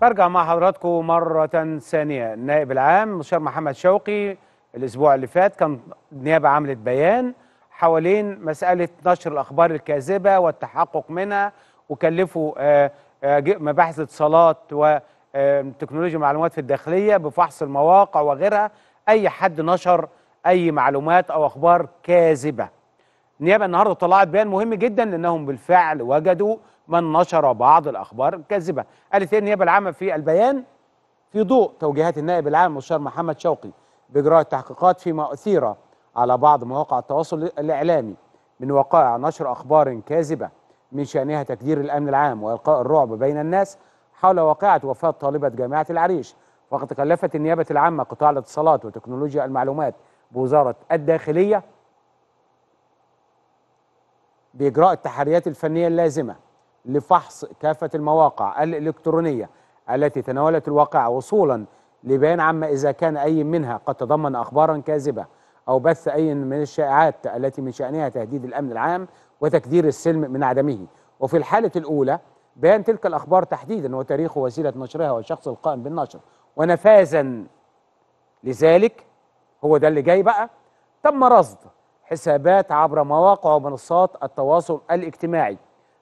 برجع مع حضراتكم مرة ثانية النائب العام مستشار محمد شوقي الأسبوع اللي فات كان نيابة عملت بيان حوالين مسألة نشر الأخبار الكاذبة والتحقق منها وكلفوا آه، آه، مباحث اتصالات وتكنولوجيا آه، معلومات في الداخلية بفحص المواقع وغيرها أي حد نشر أي معلومات أو أخبار كاذبة النيابة النهاردة طلعت بيان مهم جدا لأنهم بالفعل وجدوا من نشر بعض الأخبار الكاذبة قالت النيابة العامة في البيان في ضوء توجيهات النائب العام المستشار محمد شوقي بإجراء التحقيقات فيما أثير على بعض مواقع التواصل الإعلامي من وقائع نشر أخبار كاذبة من شأنها تكدير الأمن العام وإلقاء الرعب بين الناس حول واقعة وفاة طالبة جامعة العريش وقد كلفت النيابة العامة قطاع الاتصالات وتكنولوجيا المعلومات بوزارة الداخلية بإجراء التحريات الفنية اللازمة لفحص كافة المواقع الإلكترونية التي تناولت الواقعة وصولا لبيان عما إذا كان أي منها قد تضمن أخبارا كاذبة أو بث أي من الشائعات التي من شأنها تهديد الأمن العام وتكدير السلم من عدمه وفي الحالة الأولى بيان تلك الأخبار تحديدا وتاريخ وسيلة نشرها والشخص القائم بالنشر ونفاذا لذلك هو ده اللي جاي بقى تم رصد حسابات عبر مواقع ومنصات التواصل الاجتماعي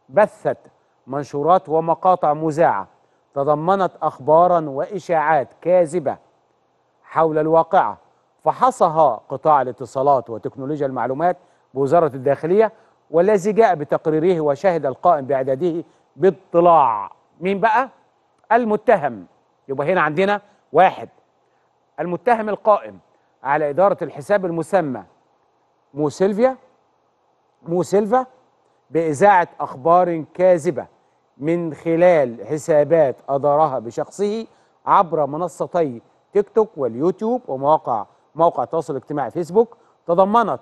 بثت منشورات ومقاطع مذاعه تضمنت اخبارا واشاعات كاذبه حول الواقعه فحصها قطاع الاتصالات وتكنولوجيا المعلومات بوزاره الداخليه والذي جاء بتقريره وشهد القائم باعداده باطلاع مين بقى المتهم يبقى هنا عندنا واحد المتهم القائم على إدارة الحساب المسمى مو سيلفيا مو سيلفا بإذاعة أخبار كاذبة من خلال حسابات أدارها بشخصه عبر منصتي تيك توك واليوتيوب ومواقع موقع التواصل الاجتماعي فيسبوك تضمنت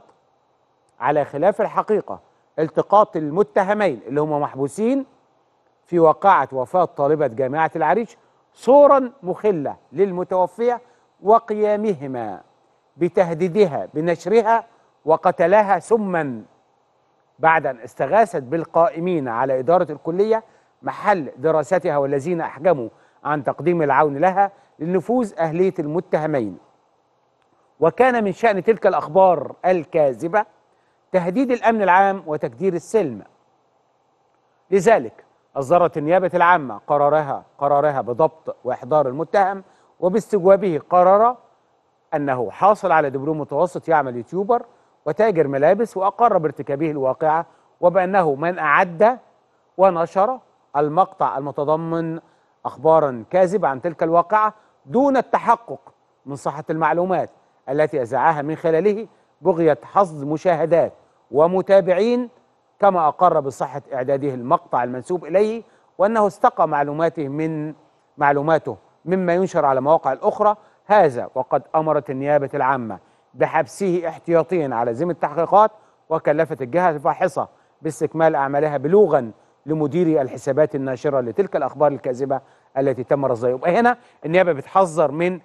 على خلاف الحقيقة التقاط المتهمين اللي هم محبوسين في واقعة وفاة طالبة جامعة العريش صورا مخلة للمتوفية وقيامهما بتهديدها بنشرها وقتلها سما بعد أن استغاثت بالقائمين على إدارة الكلية محل دراستها والذين أحجموا عن تقديم العون لها لنفوذ أهلية المتهمين وكان من شأن تلك الأخبار الكاذبة تهديد الأمن العام وتكدير السلم لذلك أصدرت النيابة العامة قرارها قرارها بضبط وإحضار المتهم وباستجوابه قرر أنه حاصل على دبلوم متوسط يعمل يوتيوبر وتاجر ملابس وأقر بارتكابه الواقعة وبأنه من أعد ونشر المقطع المتضمن أخبارا كاذبة عن تلك الواقعة دون التحقق من صحة المعلومات التي أزعاها من خلاله بغية حصد مشاهدات ومتابعين كما أقر بصحة إعداده المقطع المنسوب إليه وأنه استقى معلوماته من معلوماته مما ينشر على مواقع الأخرى هذا وقد أمرت النيابة العامة بحبسه احتياطيا على زم التحقيقات وكلفت الجهة الفاحصة باستكمال أعمالها بلوغا لمدير الحسابات الناشرة لتلك الأخبار الكاذبة التي تم رصدها يبقى هنا النيابة بتحذر من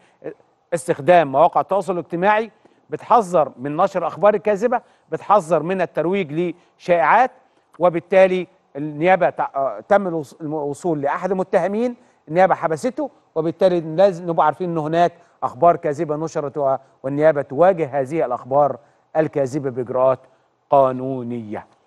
استخدام مواقع التواصل الاجتماعي بتحذر من نشر أخبار الكاذبة بتحذر من الترويج لشائعات وبالتالي النيابة تم الوصول لأحد المتهمين النيابه حبسته وبالتالي لازم نبقى عارفين ان هناك اخبار كاذبه نشرت والنيابه تواجه هذه الاخبار الكاذبه باجراءات قانونيه